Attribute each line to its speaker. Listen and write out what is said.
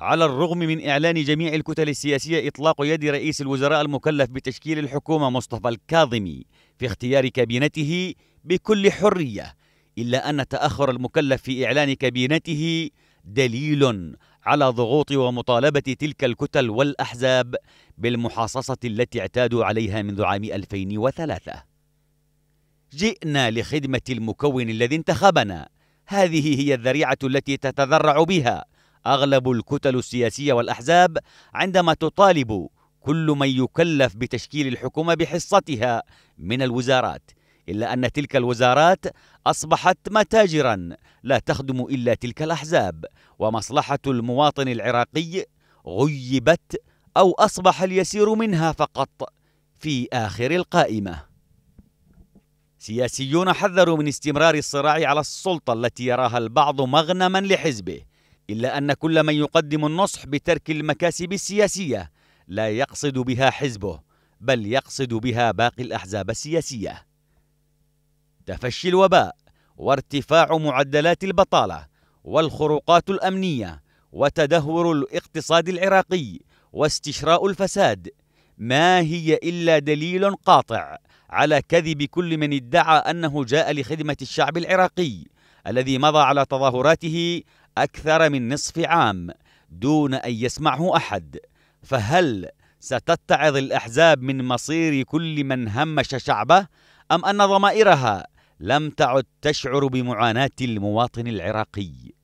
Speaker 1: على الرغم من إعلان جميع الكتل السياسية إطلاق يد رئيس الوزراء المكلف بتشكيل الحكومة مصطفى الكاظمي في اختيار كابينته بكل حرية إلا أن تأخر المكلف في إعلان كابينته دليل على ضغوط ومطالبة تلك الكتل والأحزاب بالمحاصصة التي اعتادوا عليها منذ عام 2003 جئنا لخدمة المكون الذي انتخبنا هذه هي الذريعة التي تتذرع بها اغلب الكتل السياسيه والاحزاب عندما تطالب كل من يكلف بتشكيل الحكومه بحصتها من الوزارات الا ان تلك الوزارات اصبحت متاجرا لا تخدم الا تلك الاحزاب ومصلحه المواطن العراقي غيبت او اصبح اليسير منها فقط في اخر القائمه سياسيون حذروا من استمرار الصراع على السلطه التي يراها البعض مغنما لحزبه إلا أن كل من يقدم النصح بترك المكاسب السياسية لا يقصد بها حزبه بل يقصد بها باقي الأحزاب السياسية تفشي الوباء وارتفاع معدلات البطالة والخروقات الأمنية وتدهور الاقتصاد العراقي واستشراء الفساد ما هي إلا دليل قاطع على كذب كل من ادعى أنه جاء لخدمة الشعب العراقي الذي مضى على تظاهراته أكثر من نصف عام دون أن يسمعه أحد فهل ستتعظ الأحزاب من مصير كل من همش شعبه أم أن ضمائرها لم تعد تشعر بمعاناة المواطن العراقي